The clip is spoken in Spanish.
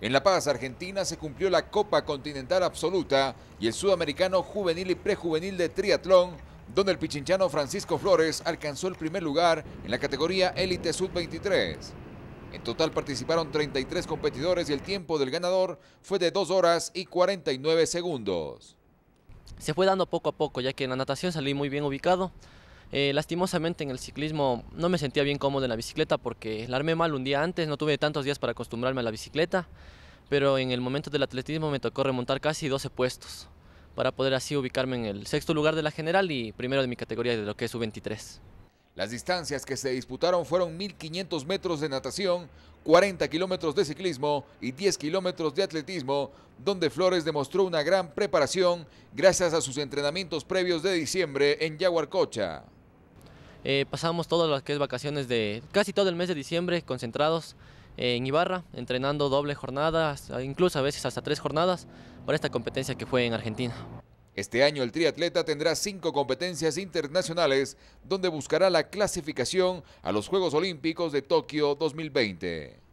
En La Paz, Argentina, se cumplió la Copa Continental Absoluta y el Sudamericano Juvenil y Prejuvenil de Triatlón, donde el pichinchano Francisco Flores alcanzó el primer lugar en la categoría Élite Sub-23. En total participaron 33 competidores y el tiempo del ganador fue de 2 horas y 49 segundos. Se fue dando poco a poco, ya que en la natación salí muy bien ubicado. Eh, lastimosamente en el ciclismo no me sentía bien cómodo en la bicicleta porque la armé mal un día antes, no tuve tantos días para acostumbrarme a la bicicleta, pero en el momento del atletismo me tocó remontar casi 12 puestos para poder así ubicarme en el sexto lugar de la general y primero de mi categoría de lo que es U23. Las distancias que se disputaron fueron 1.500 metros de natación, 40 kilómetros de ciclismo y 10 kilómetros de atletismo, donde Flores demostró una gran preparación gracias a sus entrenamientos previos de diciembre en Yaguarcocha. Eh, pasamos todas las que es vacaciones de casi todo el mes de diciembre concentrados eh, en Ibarra, entrenando doble jornada, incluso a veces hasta tres jornadas, por esta competencia que fue en Argentina. Este año el triatleta tendrá cinco competencias internacionales donde buscará la clasificación a los Juegos Olímpicos de Tokio 2020.